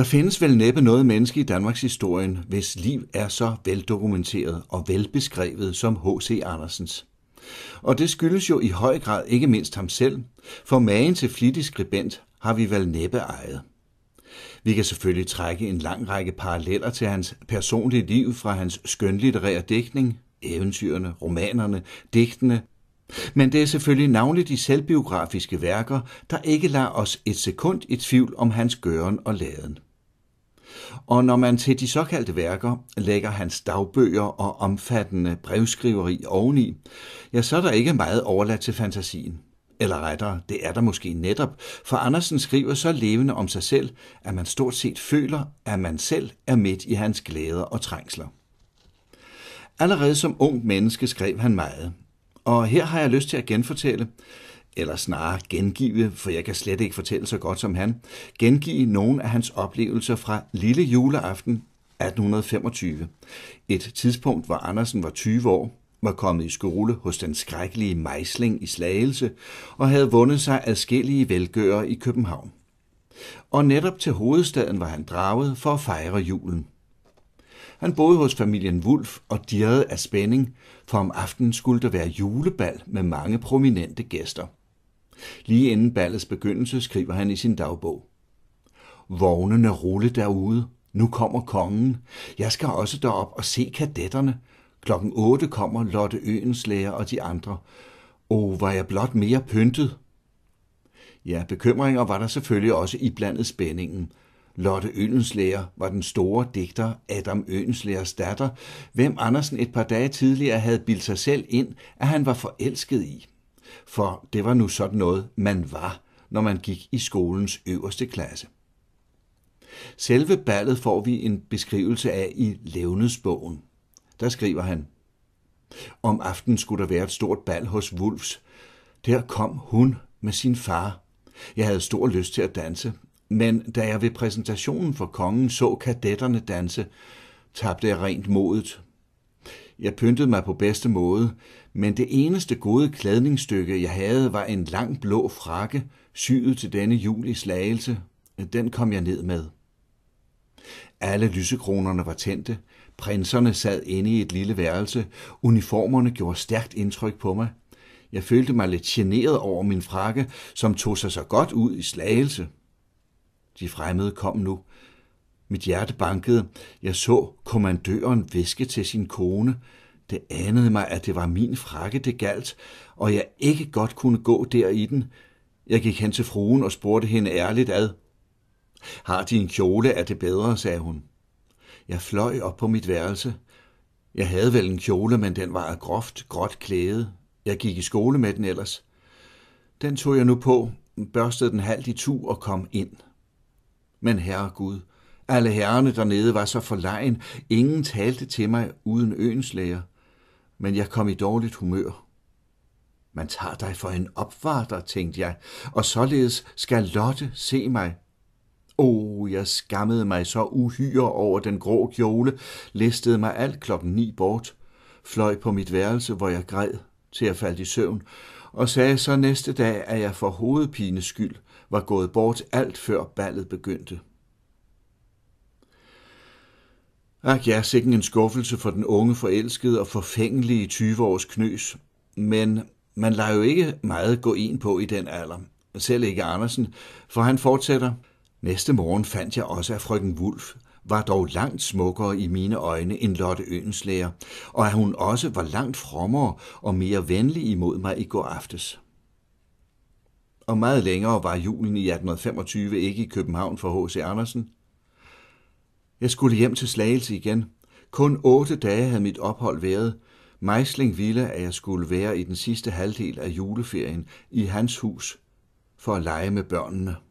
Der findes vel næppe noget menneske i Danmarks historien, hvis liv er så veldokumenteret og velbeskrevet som H.C. Andersens. Og det skyldes jo i høj grad ikke mindst ham selv, for magen til flittig skribent har vi vel næppe ejet. Vi kan selvfølgelig trække en lang række paralleller til hans personlige liv fra hans skønlitterære dækning, eventyrene, romanerne, digtene, men det er selvfølgelig navnligt de selvbiografiske værker, der ikke lader os et sekund i tvivl om hans gøren og laden. Og når man til de såkaldte værker lægger hans dagbøger og omfattende brevskriveri oveni, ja, så er der ikke meget overladt til fantasien. Eller rettere, det er der måske netop, for Andersen skriver så levende om sig selv, at man stort set føler, at man selv er midt i hans glæder og trængsler. Allerede som ung menneske skrev han meget, og her har jeg lyst til at genfortælle, eller snarere gengive, for jeg kan slet ikke fortælle så godt som han, gengive nogle af hans oplevelser fra lille juleaften 1825. Et tidspunkt, hvor Andersen var 20 år, var kommet i skole hos den skrækkelige Mejsling i Slagelse og havde vundet sig adskillige velgører i København. Og netop til hovedstaden var han draget for at fejre julen. Han boede hos familien Wulf og dirrede af spænding, for om aftenen skulle der være julebal med mange prominente gæster – Lige inden ballets begyndelse skriver han i sin dagbog. Vognene rulle derude. Nu kommer kongen. Jeg skal også derop og se kadetterne. Klokken 8 kommer Lotte Øenslæger og de andre. Og oh, var jeg blot mere pyntet? Ja, bekymringer var der selvfølgelig også i blandet spændingen. Lotte Ønslæger var den store digter Adam Ønslægers datter, hvem Andersen et par dage tidligere havde bildt sig selv ind, at han var forelsket i for det var nu sådan noget, man var, når man gik i skolens øverste klasse. Selve ballet får vi en beskrivelse af i Levnedsbogen. Der skriver han, Om aftenen skulle der være et stort bal hos Wulfs. Der kom hun med sin far. Jeg havde stor lyst til at danse, men da jeg ved præsentationen for kongen så kadetterne danse, tabte jeg rent modet. Jeg pyntede mig på bedste måde, men det eneste gode klædningsstykke, jeg havde, var en lang blå frakke, syet til denne jul slagelse. Den kom jeg ned med. Alle lysekronerne var tændte, prinserne sad inde i et lille værelse, uniformerne gjorde stærkt indtryk på mig. Jeg følte mig lidt generet over min frakke, som tog sig så godt ud i slagelse. De fremmede kom nu, mit hjerte bankede. Jeg så kommandøren væske til sin kone. Det anede mig, at det var min frakke, det galt, og jeg ikke godt kunne gå der i den. Jeg gik hen til fruen og spurgte hende ærligt ad. Har din en kjole, er det bedre, sagde hun. Jeg fløj op på mit værelse. Jeg havde vel en kjole, men den var af groft, gråt klæde. Jeg gik i skole med den ellers. Den tog jeg nu på, børstede den halvt i tu og kom ind. Men herre Gud, alle herrerne dernede var så forlegen. Ingen talte til mig uden øens læger. Men jeg kom i dårligt humør. Man tager dig for en opvarter, tænkte jeg, og således skal Lotte se mig. Åh, oh, jeg skammede mig så uhyre over den grå kjole, listede mig alt klokken ni bort, fløj på mit værelse, hvor jeg græd til at falde i søvn, og sagde så næste dag, at jeg for hovedpines skyld var gået bort alt før ballet begyndte. Ak ja, sikken en skuffelse for den unge forelskede og forfængelige 20-års knøs. Men man lader jo ikke meget gå ind på i den alder. Selv ikke Andersen, for han fortsætter. Næste morgen fandt jeg også, at frøken Wulf var dog langt smukkere i mine øjne end Lotte læger, og at hun også var langt frommere og mere venlig imod mig i går aftes. Og meget længere var julen i 1825 ikke i København for H.C. Andersen, jeg skulle hjem til Slagelse igen. Kun otte dage havde mit ophold været. Meisling ville, at jeg skulle være i den sidste halvdel af juleferien i hans hus for at lege med børnene.